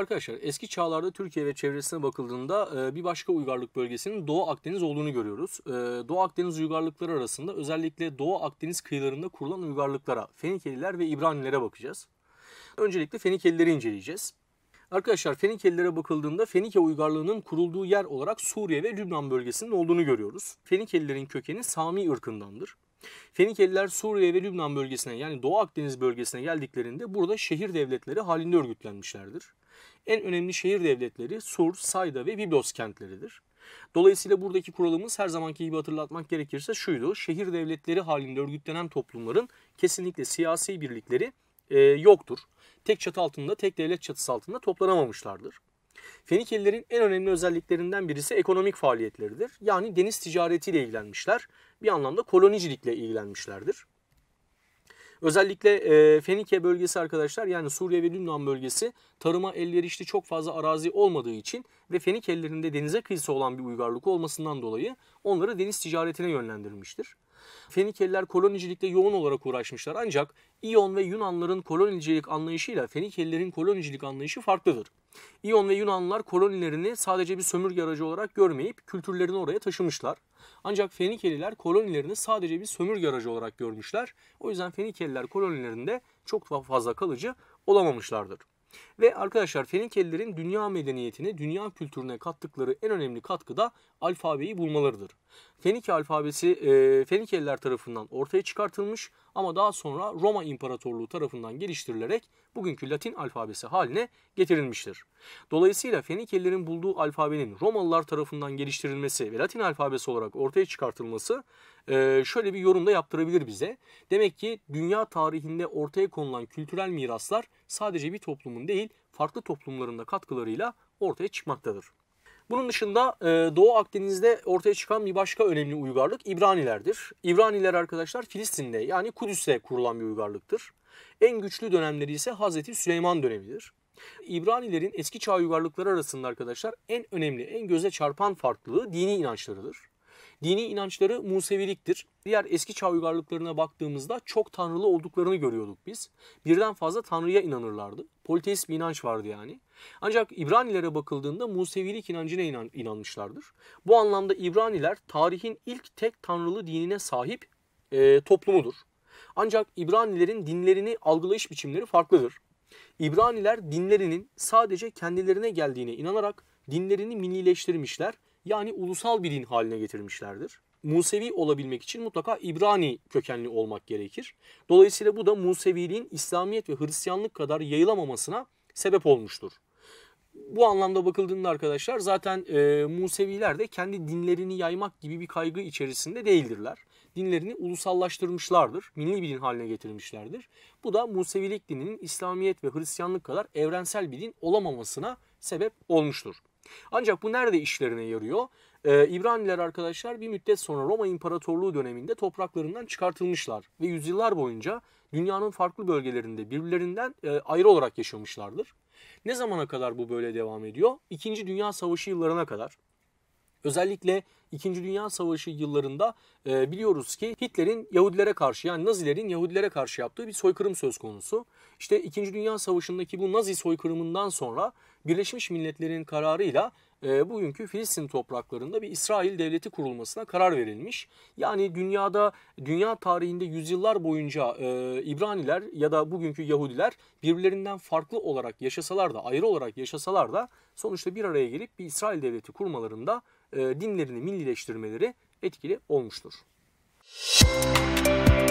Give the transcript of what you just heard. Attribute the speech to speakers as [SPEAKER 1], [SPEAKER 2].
[SPEAKER 1] Arkadaşlar eski çağlarda Türkiye ve çevresine bakıldığında e, bir başka uygarlık bölgesinin Doğu Akdeniz olduğunu görüyoruz. E, Doğu Akdeniz uygarlıkları arasında özellikle Doğu Akdeniz kıyılarında kurulan uygarlıklara Fenikeliler ve İbranilere bakacağız. Öncelikle Fenikelileri inceleyeceğiz. Arkadaşlar Fenikelilere bakıldığında Fenike uygarlığının kurulduğu yer olarak Suriye ve Lübnan bölgesinin olduğunu görüyoruz. Fenikelilerin kökeni Sami ırkındandır. Fenikeliler Suriye ve Lübnan bölgesine yani Doğu Akdeniz bölgesine geldiklerinde burada şehir devletleri halinde örgütlenmişlerdir. En önemli şehir devletleri Sur, Sayda ve Biblos kentleridir. Dolayısıyla buradaki kuralımız her zamanki gibi hatırlatmak gerekirse şuydu. Şehir devletleri halinde örgütlenen toplumların kesinlikle siyasi birlikleri e, yoktur. Tek çatı altında, tek devlet çatısı altında toplanamamışlardır. Fenikelilerin en önemli özelliklerinden birisi ekonomik faaliyetleridir. Yani deniz ticaretiyle ilgilenmişler. Bir anlamda kolonicilikle ilgilenmişlerdir. Özellikle e, Fenike bölgesi arkadaşlar yani Suriye ve Lübnan bölgesi tarıma elverişli çok fazla arazi olmadığı için ve Fenik ellerinde denize kıyısı olan bir uygarlık olmasından dolayı onları deniz ticaretine yönlendirmiştir. Fenikeliler kolonicilikte yoğun olarak uğraşmışlar ancak İyon ve Yunanların kolonicilik anlayışıyla Fenikelilerin kolonicilik anlayışı farklıdır. İyon ve Yunanlar kolonilerini sadece bir sömürge aracı olarak görmeyip kültürlerini oraya taşımışlar. Ancak Fenikeliler kolonilerini sadece bir sömürge aracı olarak görmüşler. O yüzden Fenikeliler kolonilerinde çok fazla kalıcı olamamışlardır. Ve arkadaşlar Fenikelilerin dünya medeniyetine, dünya kültürüne kattıkları en önemli katkı da alfabeyi bulmalarıdır. Fenike alfabesi e, Fenikeliler tarafından ortaya çıkartılmış ama daha sonra Roma İmparatorluğu tarafından geliştirilerek bugünkü Latin alfabesi haline getirilmiştir. Dolayısıyla Fenikelilerin bulduğu alfabenin Romalılar tarafından geliştirilmesi ve Latin alfabesi olarak ortaya çıkartılması e, şöyle bir yorumda yaptırabilir bize. Demek ki dünya tarihinde ortaya konulan kültürel miraslar sadece bir toplumun değil farklı toplumların da katkılarıyla ortaya çıkmaktadır. Bunun dışında e, Doğu Akdeniz'de ortaya çıkan bir başka önemli uygarlık İbranilerdir. İbraniler arkadaşlar Filistin'de yani Kudüs'te kurulan bir uygarlıktır. En güçlü dönemleri ise Hazreti Süleyman dönemidir. İbranilerin eski çağ uygarlıkları arasında arkadaşlar en önemli, en göze çarpan farklılığı dini inançlarıdır. Dini inançları Museviliktir. Diğer eski çağ uygarlıklarına baktığımızda çok tanrılı olduklarını görüyorduk biz. Birden fazla tanrıya inanırlardı. Politeist bir inanç vardı yani. Ancak İbranilere bakıldığında Musevilik inancına inan inanmışlardır. Bu anlamda İbraniler tarihin ilk tek tanrılı dinine sahip e, toplumudur. Ancak İbranilerin dinlerini algılayış biçimleri farklıdır. İbraniler dinlerinin sadece kendilerine geldiğine inanarak dinlerini millileştirmişler yani ulusal bir din haline getirmişlerdir. Musevi olabilmek için mutlaka İbrani kökenli olmak gerekir. Dolayısıyla bu da Museviliğin İslamiyet ve Hristiyanlık kadar yayılamamasına sebep olmuştur. Bu anlamda bakıldığında arkadaşlar zaten e, Museviler de kendi dinlerini yaymak gibi bir kaygı içerisinde değildirler. Dinlerini ulusallaştırmışlardır, milli bir din haline getirmişlerdir. Bu da Musevilik dininin İslamiyet ve Hristiyanlık kadar evrensel bir din olamamasına sebep olmuştur. Ancak bu nerede işlerine yarıyor? Ee, İbraniler arkadaşlar bir müddet sonra Roma İmparatorluğu döneminde topraklarından çıkartılmışlar ve yüzyıllar boyunca dünyanın farklı bölgelerinde birbirlerinden e, ayrı olarak yaşamışlardır. Ne zamana kadar bu böyle devam ediyor? İkinci Dünya Savaşı yıllarına kadar. Özellikle 2. Dünya Savaşı yıllarında e, biliyoruz ki Hitler'in Yahudilere karşı yani Nazilerin Yahudilere karşı yaptığı bir soykırım söz konusu. İşte 2. Dünya Savaşı'ndaki bu Nazi soykırımından sonra Birleşmiş Milletler'in kararıyla e, bugünkü Filistin topraklarında bir İsrail devleti kurulmasına karar verilmiş. Yani dünyada dünya tarihinde yüzyıllar boyunca e, İbraniler ya da bugünkü Yahudiler birbirlerinden farklı olarak yaşasalar da ayrı olarak yaşasalar da sonuçta bir araya gelip bir İsrail devleti kurmalarında e, dinlerini millileştirmeleri etkili olmuştur. Müzik